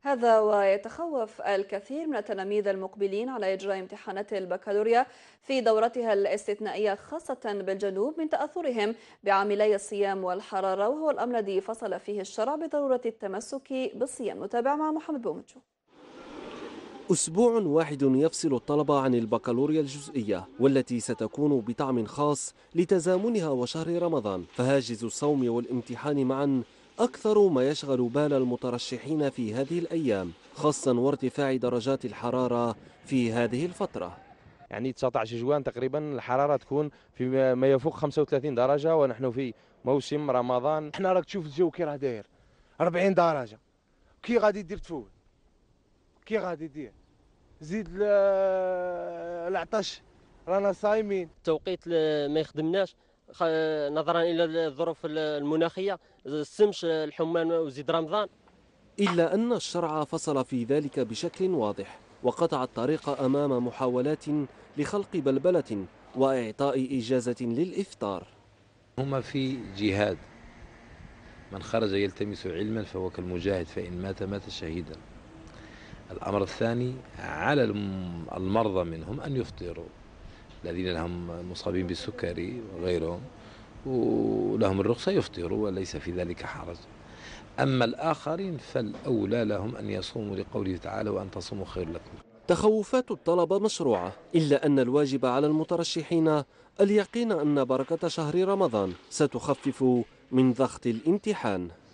هذا ويتخوف الكثير من التلاميذ المقبلين على إجراء امتحانات البكالوريا في دورتها الاستثنائية خاصة بالجنوب من تأثرهم بعاملي الصيام والحرارة وهو الأمر الذي فصل فيه الشرع بضرورة التمسك بالصيام نتابع مع محمد بومتشو أسبوع واحد يفصل الطلبة عن البكالوريا الجزئية والتي ستكون بطعم خاص لتزامنها وشهر رمضان فهاجز الصوم والامتحان معا أكثر ما يشغل بال المترشحين في هذه الأيام خاصة وارتفاع درجات الحرارة في هذه الفترة يعني 19 جوان تقريبا الحرارة تكون في ما يفوق 35 درجة ونحن في موسم رمضان احنا راك تشوف الجو كي راه داير 40 درجة كي غادي دير تفول كي غادي دير زيد العطش رانا صايمين التوقيت ما يخدمناش نظرا الى الظروف المناخيه السمش الحمان وزيد رمضان الا ان الشرع فصل في ذلك بشكل واضح وقطع الطريق امام محاولات لخلق بلبله واعطاء اجازه للافطار هما في جهاد من خرج يلتمس علما فهو كالمجاهد فان مات مات شهيدا الامر الثاني على المرضى منهم ان يفطروا الذين لهم مصابين بالسكري وغيرهم ولهم الرخصة يفطروا وليس في ذلك حرج أما الآخرين فالأولى لهم أن يصوموا لقوله تعالى وأن تصوموا خير لكم تخوفات الطلبة مشروعة إلا أن الواجب على المترشحين اليقين أن بركة شهر رمضان ستخفف من ضغط الامتحان